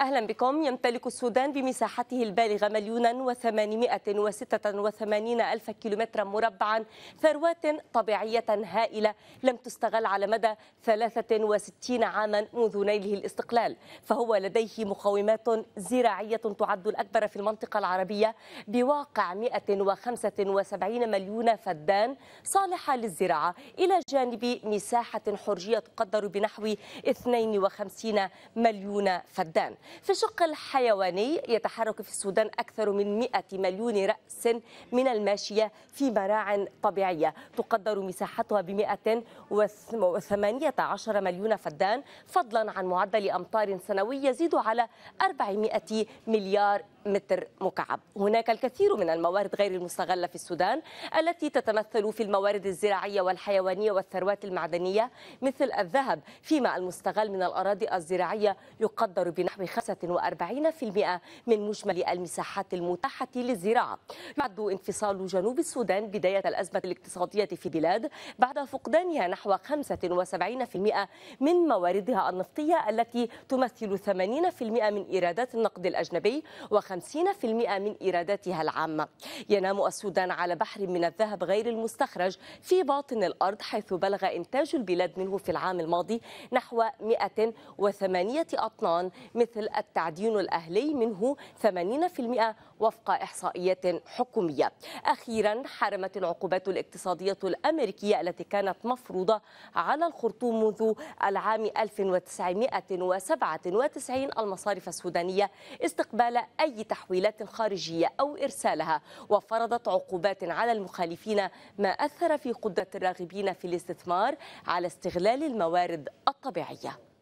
أهلا بكم يمتلك السودان بمساحته البالغة مليونا وثمانمائة وستة وثمانين ألف كيلومترا مربعا ثروات طبيعية هائلة لم تستغل على مدى 63 عاما منذ نيله الاستقلال فهو لديه مقومات زراعية تعد الأكبر في المنطقة العربية بواقع وسبعين مليون فدان صالحة للزراعة إلى جانب مساحة حرجية تقدر بنحو وخمسين مليون فدان في الشق الحيواني يتحرك في السودان أكثر من 100 مليون رأس من الماشية في مراع طبيعية تقدر مساحتها ب 118 مليون فدان فضلا عن معدل أمطار سنوي يزيد على 400 مليار متر مكعب هناك الكثير من الموارد غير المستغلة في السودان التي تتمثل في الموارد الزراعية والحيوانية والثروات المعدنية مثل الذهب فيما المستغل من الأراضي الزراعية يقدر بنحو 45% من مجمل المساحات المتاحة للزراعة يعد انفصال جنوب السودان بداية الأزمة الاقتصادية في بلاد بعد فقدانها نحو 75% من مواردها النفطية التي تمثل 80% من إيرادات النقد الأجنبي و50% من إيراداتها العامة ينام السودان على بحر من الذهب غير المستخرج في باطن الأرض حيث بلغ إنتاج البلاد منه في العام الماضي نحو 108 أطنان مثل يشمل التعدين الأهلي منه 80% وفق إحصائيات حكومية أخيرا حرمت العقوبات الاقتصادية الأمريكية التي كانت مفروضة على الخرطوم منذ العام 1997 المصارف السودانية استقبال أي تحويلات خارجية أو إرسالها وفرضت عقوبات على المخالفين ما أثر في قدرة الراغبين في الاستثمار على استغلال الموارد الطبيعية